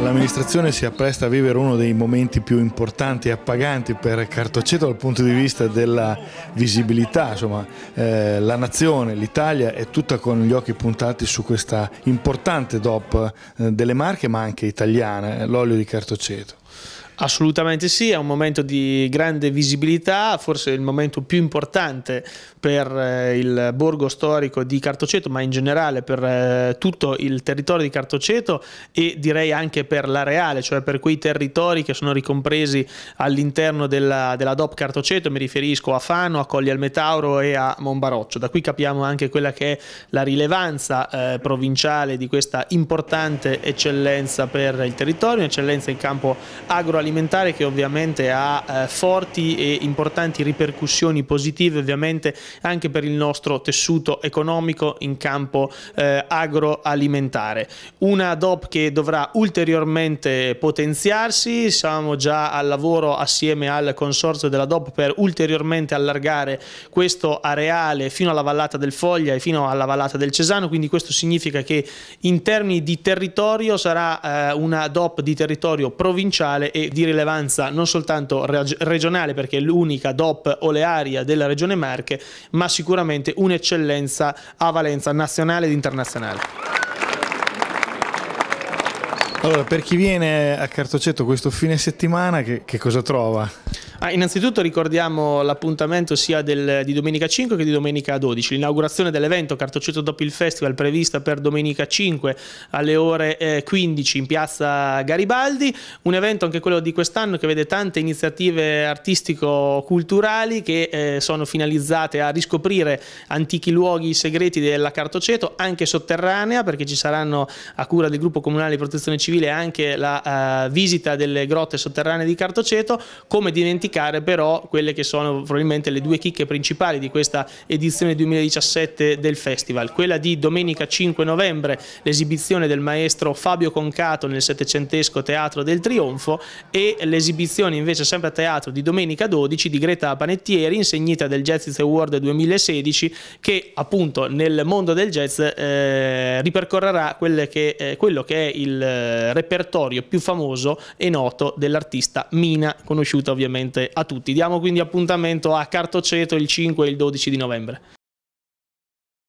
L'amministrazione si appresta a vivere uno dei momenti più importanti e appaganti per Cartoceto dal punto di vista della visibilità, insomma eh, la nazione, l'Italia è tutta con gli occhi puntati su questa importante DOP eh, delle marche ma anche italiana, l'olio di Cartoceto. Assolutamente sì, è un momento di grande visibilità, forse il momento più importante per eh, il borgo storico di Cartoceto, ma in generale per eh, tutto il territorio di Cartoceto e direi anche per l'areale, cioè per quei territori che sono ricompresi all'interno della, della DOP Cartoceto, mi riferisco a Fano, a Colli al Metauro e a Monbaroccio. Da qui capiamo anche quella che è la rilevanza eh, provinciale di questa importante eccellenza per il territorio, eccellenza in campo agroalimentare alimentare che ovviamente ha eh, forti e importanti ripercussioni positive ovviamente anche per il nostro tessuto economico in campo eh, agroalimentare. Una DOP che dovrà ulteriormente potenziarsi, siamo già al lavoro assieme al consorzio della DOP per ulteriormente allargare questo areale fino alla vallata del Foglia e fino alla vallata del Cesano, quindi questo significa che in termini di territorio sarà eh, una DOP di territorio provinciale e di di rilevanza non soltanto regionale perché è l'unica DOP olearia della regione Marche, ma sicuramente un'eccellenza a valenza nazionale ed internazionale. Allora, per chi viene a Cartoceto questo fine settimana, che, che cosa trova? Ah, innanzitutto ricordiamo l'appuntamento sia del, di domenica 5 che di domenica 12, l'inaugurazione dell'evento Cartoceto dopo il festival prevista per domenica 5 alle ore 15 eh, in piazza Garibaldi, un evento anche quello di quest'anno che vede tante iniziative artistico-culturali che eh, sono finalizzate a riscoprire antichi luoghi segreti della Cartoceto, anche sotterranea perché ci saranno a cura del gruppo comunale di protezione civile civile anche la uh, visita delle grotte sotterranee di Cartoceto, come dimenticare però quelle che sono probabilmente le due chicche principali di questa edizione 2017 del festival, quella di domenica 5 novembre l'esibizione del maestro Fabio Concato nel settecentesco Teatro del Trionfo e l'esibizione invece sempre a teatro di domenica 12 di Greta Panettieri, insegnita del Jazz Award 2016 che appunto nel mondo del jazz eh, ripercorrerà che, eh, quello che è il eh, eh, repertorio più famoso e noto dell'artista Mina, conosciuta ovviamente a tutti. Diamo quindi appuntamento a Cartoceto il 5 e il 12 di novembre.